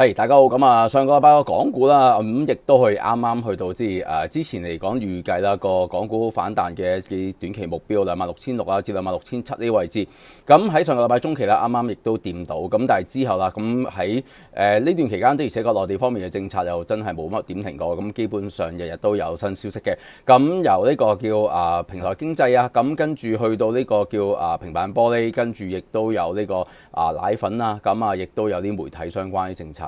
系，大家好。咁啊，上個禮拜講股啦，咁亦都係啱啱去到，即系诶之前嚟講預計啦，個港股反彈嘅啲短期目標，兩萬六千六啊，至兩萬六千七呢位置。咁喺上個禮拜中期啦，啱啱亦都掂到。咁但係之後啦，咁喺诶呢段期間的，而且確內地方面嘅政策又真係冇乜點停過，咁基本上日日都有新消息嘅。咁由呢個叫啊平台經濟啊，咁跟住去到呢個叫啊平板玻璃，跟住亦都有呢個啊奶粉啊，咁啊亦都有啲媒體相關嘅政策。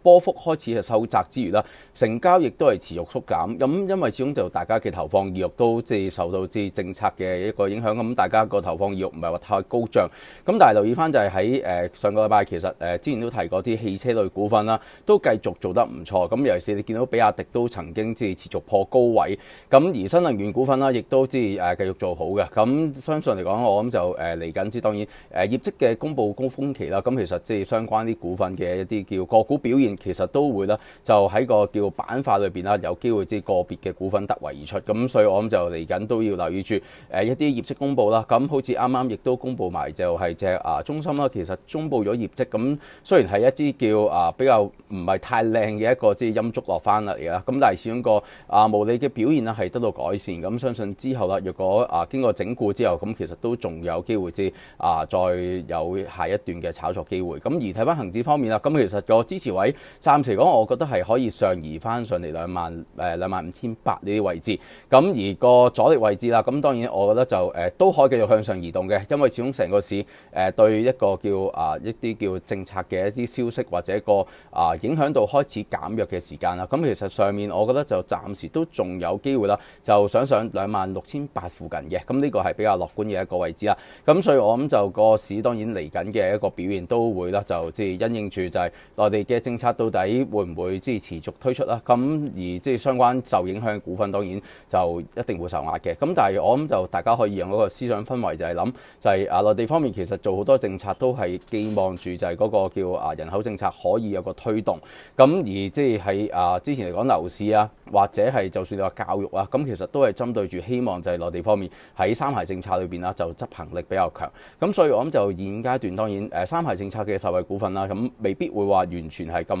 波幅開始係收窄之餘啦，成交亦都係持續縮減。咁因為始終就大家嘅投放意欲都即係受到即係政策嘅一個影響，咁大家個投放意欲唔係話太高漲。咁但係留意翻就係喺誒上個禮拜其實誒之前都提過啲汽車類股份啦，都繼續做得唔錯。咁尤其是你見到比亞迪都曾經即係持續破高位。咁而新能源股份啦，亦都即係誒繼續做好嘅。咁相信嚟講，我諗就誒嚟緊即當然誒業績嘅公布高峰期啦。咁其實即係相關啲股份嘅一啲叫個股表現。其實都會啦，就喺個叫板塊裏邊啦，有機會即係個別嘅股份突圍而出。咁所以我諗就嚟緊都要留意住誒一啲業績公佈啦。咁好似啱啱亦都公佈埋就係隻啊中心啦。其實中布咗業績，咁雖然係一支叫啊比較唔係太靚嘅一個即係陰足落翻嚟啦。咁但係始終個啊無理嘅表現啦係得到改善。咁相信之後啦，若果啊經過整固之後，咁其實都仲有機會即係啊再有下一段嘅炒作機會。咁而睇翻恒指方面啦，咁其實個支持位。暫時講，我覺得係可以上移翻上嚟兩萬誒兩萬五千八呢啲位置。咁而個阻力位置啦，咁當然我覺得就誒都可以繼續向上移動嘅，因為始終成個市誒對一個叫啊一啲叫政策嘅一啲消息或者個啊影響到開始減弱嘅時間啦。咁其實上面我覺得就暫時都仲有機會啦，就想上兩萬六千八附近嘅。咁呢個係比較樂觀嘅一個位置啦。咁所以我諗就個市當然嚟緊嘅一個表現都會啦，就即係因應住就係內地嘅政策。到底會唔會即係持續推出啦？咁而即係相關受影響股份，當然就一定會受壓嘅。咁但係我諗就大家可以用一個思想氛圍，就係諗就係啊，內地方面其實做好多政策都係寄望住就係嗰個叫啊人口政策可以有個推動。咁而即係喺啊之前嚟講樓市啊，或者係就算你話教育啊，咁其實都係針對住希望就係內地方面喺三孩政策裏邊啊，就執行力比較強。咁所以我諗就現階段當然誒三孩政策嘅受惠股份啦，咁未必會話完全係咁。